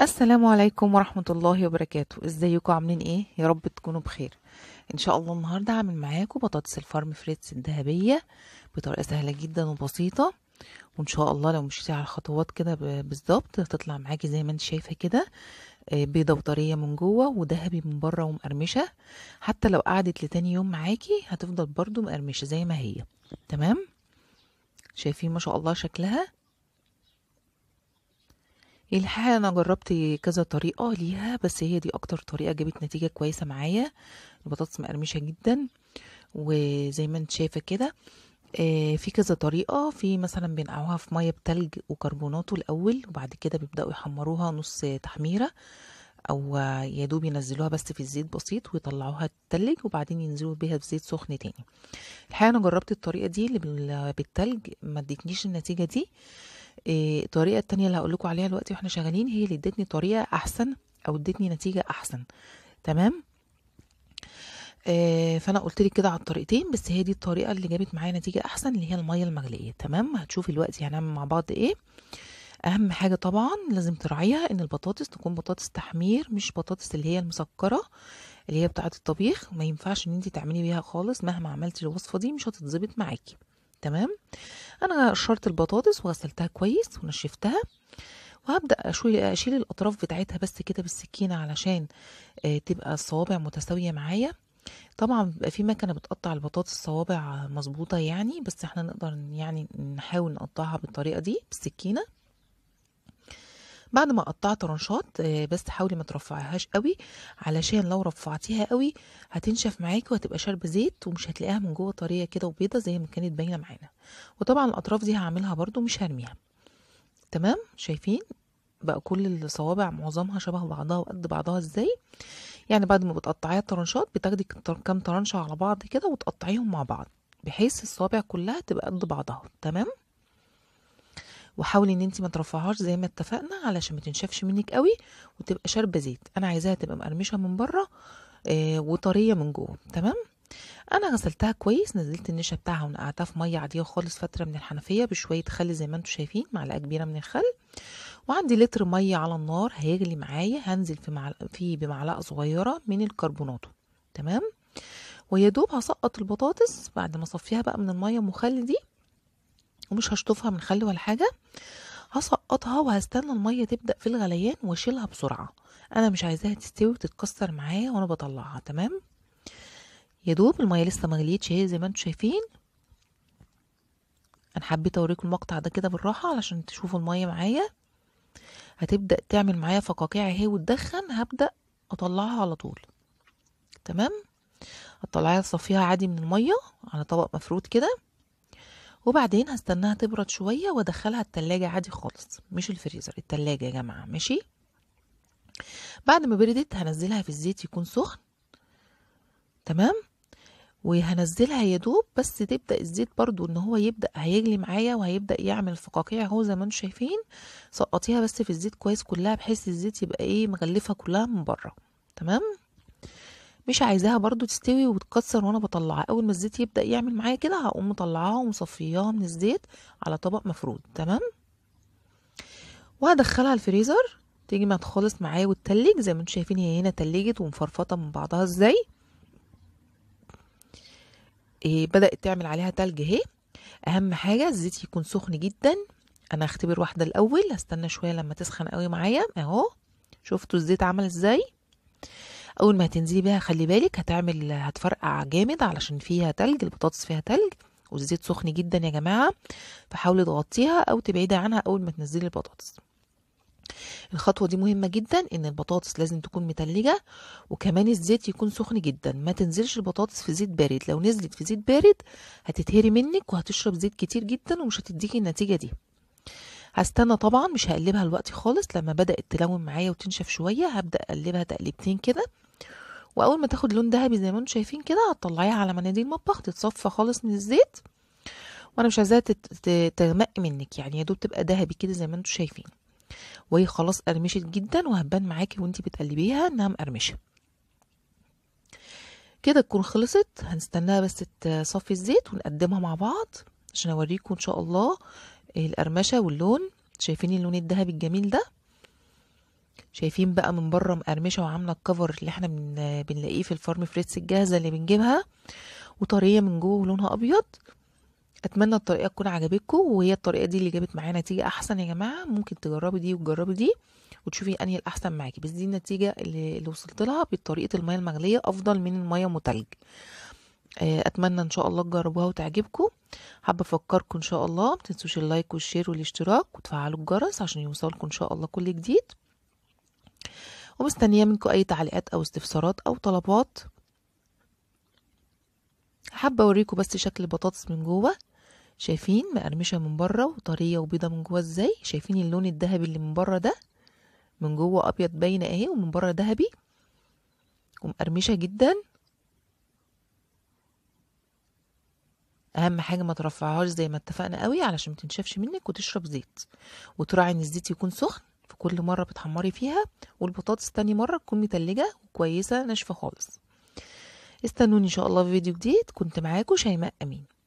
السلام عليكم ورحمة الله وبركاته ازيكم عاملين ايه يا رب تكونوا بخير ان شاء الله النهاردة هعمل معاكم بطاطس الفرم فريتس الذهبية بطريقة سهلة جدا وبسيطة وان شاء الله لو مشيتي على الخطوات كده بالظبط هتطلع معاكي زي ما انت شايفة كده آه، بيضة وطرية من جوه وذهبي من بره ومقرمشة حتى لو قعدت لتاني يوم معاكي هتفضل برضو مقرمشة زي ما هي تمام شايفين ما شاء الله شكلها الحقيقه انا جربت كذا طريقه ليها بس هي دي اكتر طريقه جابت نتيجه كويسه معايا البطاطس مقرمشه جدا وزي ما انت شايفه كده آه، في كذا طريقة في مثلا بينقعوها في مية بتلج وكربوناته الأول وبعد كده بيبدأوا يحمروها نص تحميرة أو يدوب ينزلوها بس في الزيت بسيط ويطلعوها تتلج وبعدين ينزلوا بيها في زيت سخن تاني الحقيقة أنا جربت الطريقة دي اللي بالتلج ما النتيجة دي الطريقه آه، التانية اللي هقول لكم عليها دلوقتي واحنا شغالين هي اللي ادتني طريقه احسن او ادتني نتيجه احسن تمام آه فانا قلت لك كده على الطريقتين بس هي دي الطريقه اللي جابت معايا نتيجه احسن اللي هي الميه المغليه تمام هتشوفي دلوقتي هنعمل مع بعض ايه اهم حاجه طبعا لازم تراعيها ان البطاطس تكون بطاطس تحمير مش بطاطس اللي هي المسكره اللي هي بتاعه الطبيخ ما ينفعش ان انت تعملي بيها خالص مهما عملتي الوصفه دي مش هتتظبط معاكي تمام انا قشرت البطاطس وغسلتها كويس ونشفتها وهبدا اشيل الاطراف بتاعتها بس كده بالسكينه علشان آه، تبقى الصوابع متساويه معايا طبعا بيبقى في مكنه بتقطع البطاطس الصوابع مظبوطه يعني بس احنا نقدر يعني نحاول نقطعها بالطريقه دي بالسكينه بعد ما قطعت رنشات آه، بس حاولي ما ترفعيهاش قوي علشان لو رفعتيها قوي هتنشف معاكي وهتبقى شاربه زيت ومش هتلاقيها من جوه طريه كده وبيضه زي ما كانت باينه معانا وطبعا الاطراف دي هعملها برده مش هرميها تمام شايفين بقى كل الصوابع معظمها شبه بعضها وقد بعضها ازاي يعني بعد ما بتقطعيها الطرنشات بتاخدي كام طرنشه على بعض كده وتقطعيهم مع بعض بحيث الصوابع كلها تبقى قد بعضها تمام وحاولي ان انت ما ترفعهاش زي ما اتفقنا علشان ما تنشفش منك قوي وتبقى شاربه زيت انا عايزاها تبقى مقرمشه من بره آه، وطريه من جوه تمام انا غسلتها كويس نزلت النشا بتاعها ونقعتها في ميه عاديه خالص فتره من الحنفيه بشويه خل زي ما انتم شايفين معلقه كبيره من الخل وعندي لتر ميه على النار هيغلي معايا هنزل في معل... في بمعلقه صغيره من الكربوناتو تمام ويا دوب هسقط البطاطس بعد ما اصفيها بقى من الميه المخل دي ومش هشطفها من خل ولا حاجه هسقطها وهستنى الميه تبدا في الغليان واشيلها بسرعه انا مش عايزاها تستوي وتتكسر معايا وانا بطلعها تمام يا دوب الميه لسه ما غليتش اهي زي ما انتم شايفين انا حبيت اوريكم المقطع ده كده بالراحه علشان تشوفوا الميه معايا هتبدا تعمل معايا فقاقيع اهي وتدخن هبدا اطلعها على طول تمام هتطلعيها تصفيها عادي من الميه على طبق مفروض كده وبعدين هستناها تبرد شوية وادخلها التلاجة عادي خالص مش الفريزر التلاجة يا جماعة ماشي بعد ما بردت هنزلها في الزيت يكون سخن تمام وهنزلها يا دوب بس تبدا الزيت برضو ان هو يبدا هيجلي معايا وهيبدا يعمل فقاقيع اهو زي ما انتم شايفين سقطيها بس في الزيت كويس كلها بحيث الزيت يبقى ايه مغلفه كلها من بره تمام مش عايزاها برضو تستوي وتتكسر وانا بطلعها اول ما الزيت يبدا يعمل معايا كده هقوم مطلعاها ومصفياها من الزيت على طبق مفرود تمام وهدخلها الفريزر تيجي ما تخلص معايا وتتلج زي ما انتم شايفين هي هنا تلجت ومفرفطه من بعضها ازاي إيه بدات تعمل عليها تلج اهي اهم حاجه الزيت يكون سخن جدا انا هختبر واحده الاول هستنى شويه لما تسخن قوي معايا اهو شفتوا الزيت عمل ازاي اول ما هتنزلي بيها خلي بالك هتعمل هتفرقع جامد علشان فيها تلج البطاطس فيها تلج والزيت سخن جدا يا جماعه فحاولي تغطيها او تبعدي عنها اول ما تنزلي البطاطس الخطوة دي مهمة جدا ان البطاطس لازم تكون متلجة وكمان الزيت يكون سخن جدا ما تنزلش البطاطس في زيت بارد لو نزلت في زيت بارد هتتهري منك وهتشرب زيت كتير جدا ومش هتديكي النتيجة دي هستنى طبعا مش هقلبها الوقت خالص لما بدأت تلون معايا وتنشف شوية هبدأ اقلبها تقليبتين كده واول ما تاخد لون ذهبي زي ما انتم شايفين كده هتطلعيها على مناديل المطبخ تتصفى خالص من الزيت وانا مش عايزاها تغمق منك يعني يا دوب تبقى ذهبي كده زي ما انتم شايفين وهي خلاص قرمشت جدا وهتبان معاكي وانت بتقلبيها انها مقرمشه كده تكون خلصت هنستناها بس تصفي الزيت ونقدمها مع بعض عشان اوريكم ان شاء الله القرمشه واللون شايفين اللون الذهبي الجميل ده شايفين بقى من بره مقرمشه وعامله الكفر اللي احنا من بنلاقيه في الفارم فريتس الجاهزه اللي بنجيبها وطريه من جوه ولونها ابيض اتمنى الطريقه تكون عجبتكم وهي الطريقه دي اللي جابت معايا نتيجه احسن يا جماعه ممكن تجربي دي وتجربي دي وتشوفي انهي الاحسن معاكي بس دي النتيجه اللي, اللي وصلت لها بطريقه الميه المغليه افضل من الميه المتلج آه، اتمنى ان شاء الله تجربوها وتعجبكم حابه افكركم ان شاء الله ما تنسوش اللايك والشير والاشتراك وتفعلوا الجرس عشان يوصلكم ان شاء الله كل جديد ومستنية منكم أي تعليقات أو استفسارات أو طلبات حابة أوريكم بس شكل البطاطس من جوه شايفين مقرمشة من بره وطرية وبيضة من جوه ازاي شايفين اللون الذهبي اللي من بره ده من جوه أبيض باينة اهي ومن بره ذهبي ومقرمشة جدا اهم حاجه ما ترفعهاش زي ما اتفقنا قوي علشان ما تنشفش منك وتشرب زيت وتراعي ان الزيت يكون سخن في كل مرة بتحمري فيها والبطاطس تاني مرة تكون متلجة وكويسة ناشفة خالص استنوني ان شاء الله في فيديو جديد كنت معاكم شيماء امين